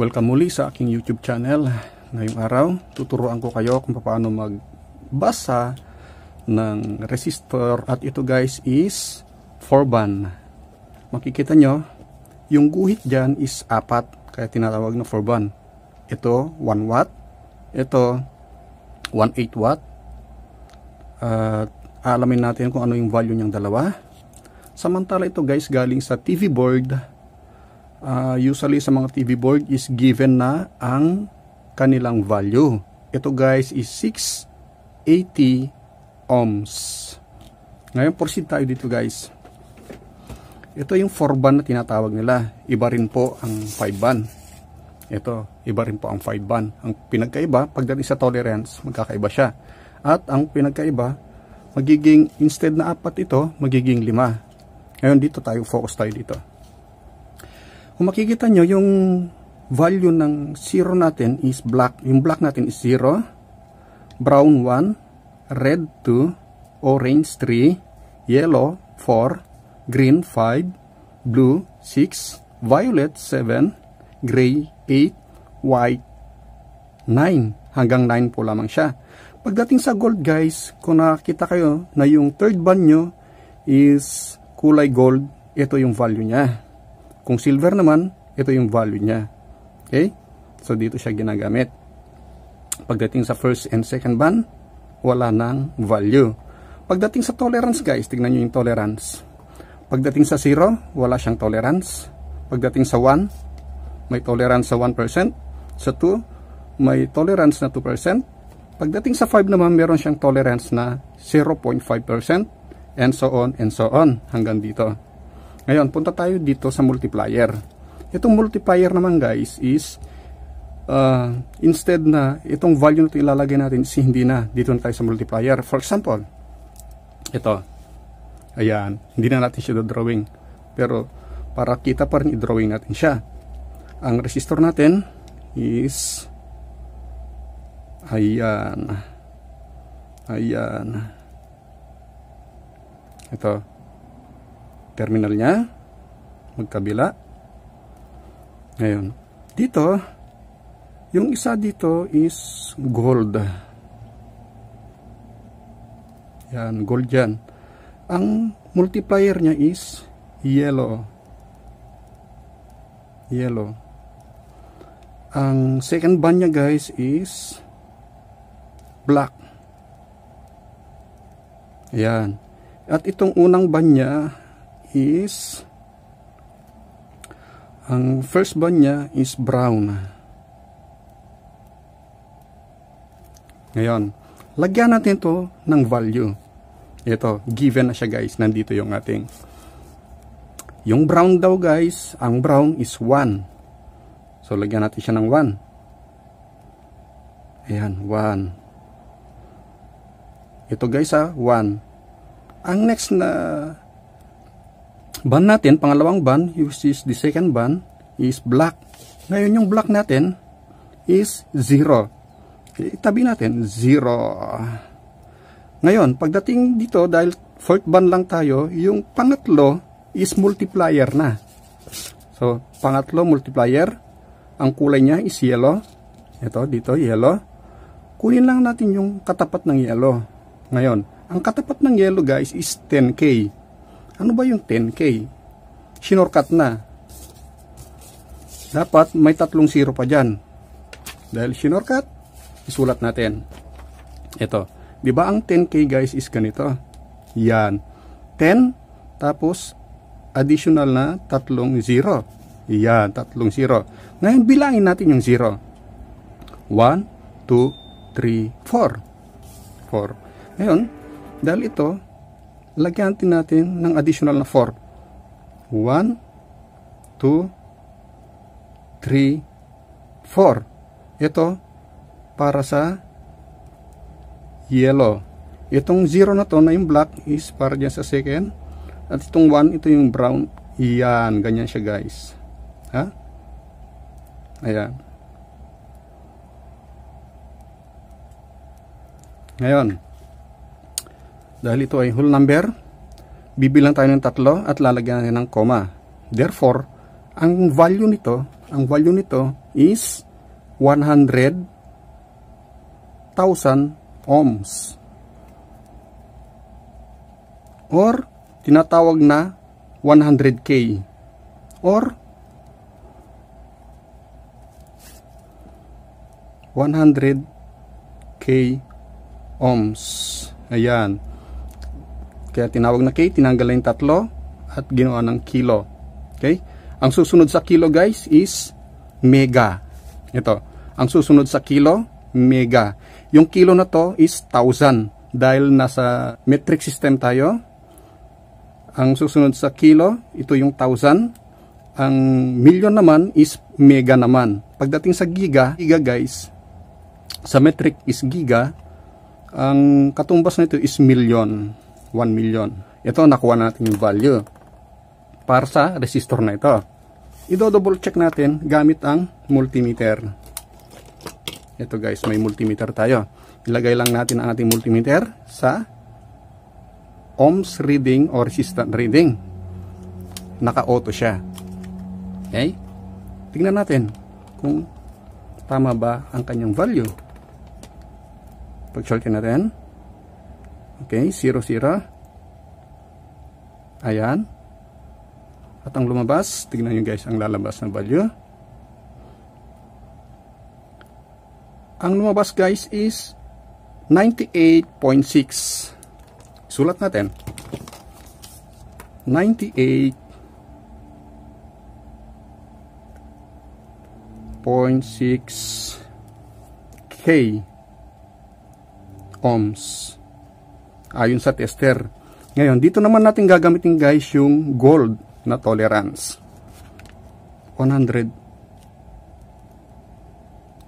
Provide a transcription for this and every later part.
Welcome muli sa aking YouTube channel. Ngayong araw, tuturuan ko kayo kung paano magbasa ng resistor at ito guys is 4 ban Makikita nyo, yung guhit dyan is 4 kaya tinatawag na 4 ban Ito 1 watt, ito 1.8 watt. At alamin natin kung ano yung value niyang dalawa. Samantala ito guys galing sa TV board uh, usually sa mga TV board is given na ang kanilang value. Ito guys is 680 ohms. Ngayon proceed tayo dito guys. Ito yung 4 band na tinatawag nila. Iba rin po ang 5 band. Ito, iba rin po ang 5 band. Ang pinagkaiba, pagdating sa tolerance, magkakaiba siya. At ang pinagkaiba, magiging instead na apat ito, magiging 5. Ngayon dito tayo, focus tayo dito. Kung makikita nyo, yung value ng 0 natin is black. Yung black natin is 0, brown 1, red 2, orange 3, yellow 4, green 5, blue 6, violet 7, gray 8, white 9. Hanggang 9 po lamang siya. Pagdating sa gold guys, kung nakita kayo na yung third band nyo is kulay gold, ito yung value niya. Kung silver naman, ito yung value niya. Okay? So, dito siya ginagamit. Pagdating sa first and second band, wala nang value. Pagdating sa tolerance, guys, tignan nyo yung tolerance. Pagdating sa 0, wala siyang tolerance. Pagdating sa 1, may tolerance sa 1%. Sa 2, may tolerance na 2%. Pagdating sa 5 naman, meron siyang tolerance na 0.5%. And so on and so on hanggang dito. Ngayon, punta tayo dito sa multiplier. Itong multiplier naman guys is uh, instead na itong value na ilalagay natin si hindi na dito na tayo sa multiplier. For example, ito. Ayan, hindi na natin siya drawing. Pero para kita pa rin i-drawing natin siya. Ang resistor natin is ayan. Ayan. Ito terminal niya magkabila ngayon dito yung isa dito is gold yan gold yan ang multiplier niya is yellow yellow ang second band niya guys is black yan at itong unang band niya is ang first firstborn niya is brown. Ngayon, lagyan natin to ng value. Ito, given na siya guys. Nandito yung ating. Yung brown daw guys, ang brown is 1. So, lagyan natin siya ng 1. Ayan, 1. Ito guys ha, ah, 1. Ang next na ban natin, pangalawang ban, which is the second ban, is black. Ngayon yung black natin is 0. Itabi natin, 0. Ngayon, pagdating dito, dahil fourth ban lang tayo, yung pangatlo is multiplier na. So, pangatlo multiplier, ang kulay niya is yellow. Ito, dito, yellow. Kunin lang natin yung katapat ng yellow. Ngayon, ang katapat ng yellow guys is 10K. Ano ba yung 10K? Sinorkat na. Dapat may tatlong zero pa dyan. Dahil sinorkat, isulat natin. Ito. Di ba ang 10K guys is ganito? Yan. 10, tapos additional na tatlong zero. Yan, tatlong zero. Ngayon, bilangin natin yung zero. 1, 2, 3, 4. 4. Ngayon, dahil ito, lagyan din natin ng additional na 4. 1, 2, 3, 4. Ito, para sa yellow. Itong 0 na to na yung black is para dyan sa second. At itong 1, ito yung brown. Yan, ganyan siya guys. Ha? Ayan. Ngayon, dahil ito ay whole number, bibilang tayo ng tatlo at lalagyan natin ng comma. Therefore, ang value nito, ang value nito is 100,000 ohms. Or, tinatawag na 100K. Or, 100K ohms. Ayan. Kaya tinawag na K, tinanggal na yung tatlo at ginawa ng kilo. Okay? Ang susunod sa kilo guys is mega. Ito. Ang susunod sa kilo, mega. Yung kilo na to is 1000 dahil nasa metric system tayo. Ang susunod sa kilo, ito yung 1000. Ang million naman is mega naman. Pagdating sa giga, giga guys, sa metric is giga, ang katumbas nito is million. 1 million. Ito, nakuha na natin yung value para sa resistor na ito. Ido-double check natin gamit ang multimeter. Ito guys, may multimeter tayo. Ilagay lang natin ang ating multimeter sa ohms reading or resistance reading. Naka-auto siya. Okay? Tingnan natin kung tama ba ang kanyang value. Pag-shorten natin. Okay, 0, 0. Ayan. At ang lumabas, tignan nyo guys, ang lalabas na value. Ang lumabas guys is 98.6. Sulat natin. 98.6 K ohms ayon sa tester. Ngayon, dito naman natin gagamitin guys yung gold na tolerance. 100.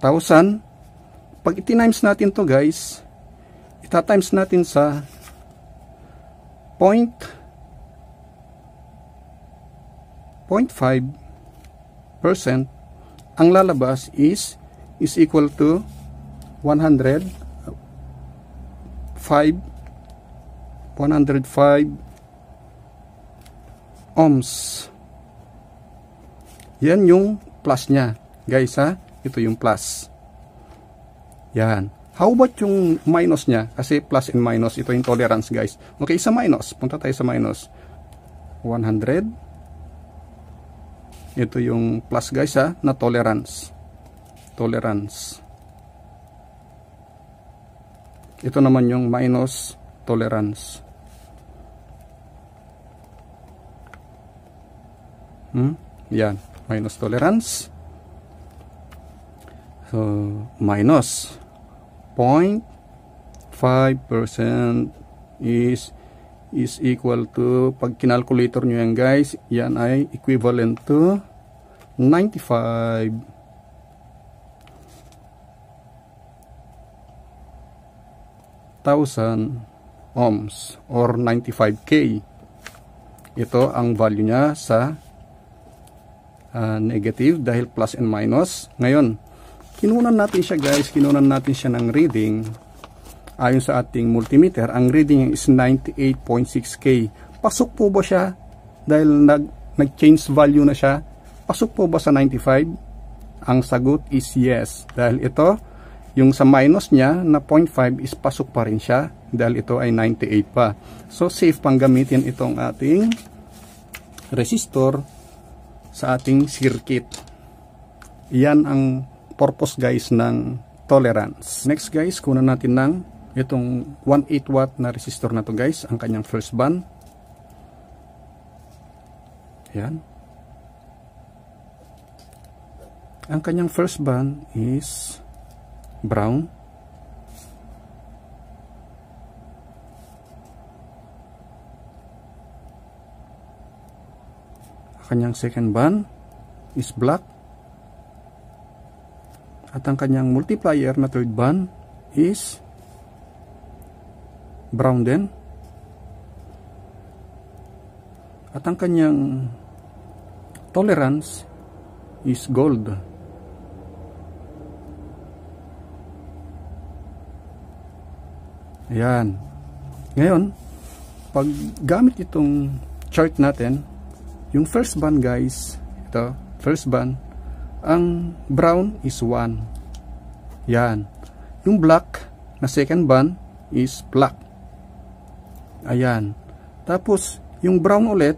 1,000. Pag itinimes natin to guys, itatimes natin sa point 0.5% ang lalabas is is equal to 105 105 ohms yan yung plus niya, guys ha ito yung plus yan how about yung minus niya? kasi plus and minus ito yung tolerance guys okay sa minus punta tayo sa minus 100 ito yung plus guys ha na tolerance tolerance ito naman yung minus tolerance Hmm? Yan. Minus tolerance. So, minus 0.5% is is equal to, pag kinalculator nyo yan guys, yan ay equivalent to 95 thousand ohms or 95k. Ito ang value niya sa uh, negative dahil plus and minus. Ngayon, kinunan natin siya guys, kinunan natin siya ng reading. Ayon sa ating multimeter, ang reading is 98.6K. Pasok po ba siya dahil nag, nag-change value na siya? Pasok po ba sa 95? Ang sagot is yes. Dahil ito, yung sa minus niya na 0.5 is pasok pa rin siya dahil ito ay 98 pa. So safe pang gamitin itong ating resistor sa ating circuit. Yan ang purpose guys ng tolerance. Next guys, kunan natin ng itong 1.8 watt na resistor na to guys, ang kanyang first band. Yan. Ang kanyang first band is brown. kanyang second band is black at ang kanyang multiplier na third band is brown din at ang kanyang tolerance is gold ayan ngayon pag gamit itong chart natin yung first band guys, ito, first band, ang brown is 1. Yan. Yung black na second band is black. Ayan. Tapos, yung brown ulit,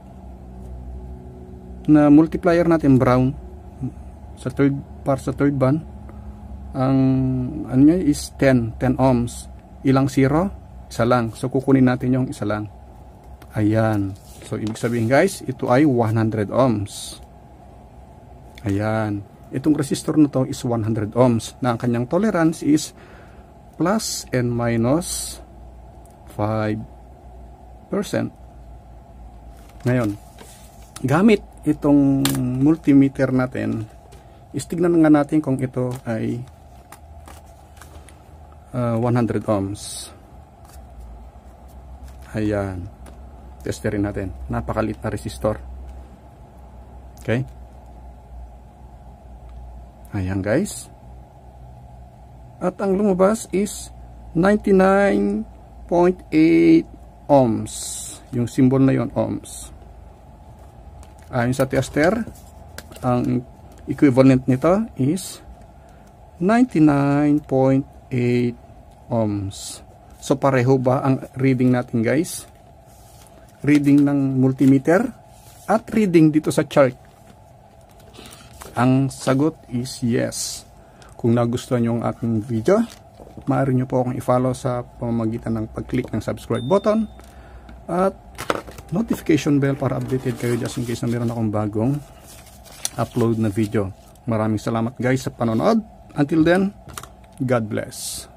na multiplier natin brown, sa third, par sa third band, ang ano niya is 10, 10 ohms. Ilang zero? Isa lang. So, kukunin natin yung isa lang. Ayan. So, ibig sabihin guys, ito ay 100 ohms. Ayan. Itong resistor na to is 100 ohms na ang kanyang tolerance is plus and minus 5%. Ngayon, gamit itong multimeter natin, istignan nga natin kung ito ay uh, ah, 100 ohms. Ayan test natin. Napakalit na resistor. Okay? Ayan guys. At ang lumabas is 99.8 ohms. Yung symbol na yon ohms. Ayon sa tester, ang equivalent nito is 99.8 ohms. So pareho ba ang reading natin guys? reading ng multimeter at reading dito sa chart? Ang sagot is yes. Kung nagustuhan niyo ang ating video, maaari niyo po akong i-follow sa pamamagitan ng pag-click ng subscribe button at notification bell para updated kayo just in case na meron akong bagong upload na video. Maraming salamat guys sa panonood. Until then, God bless.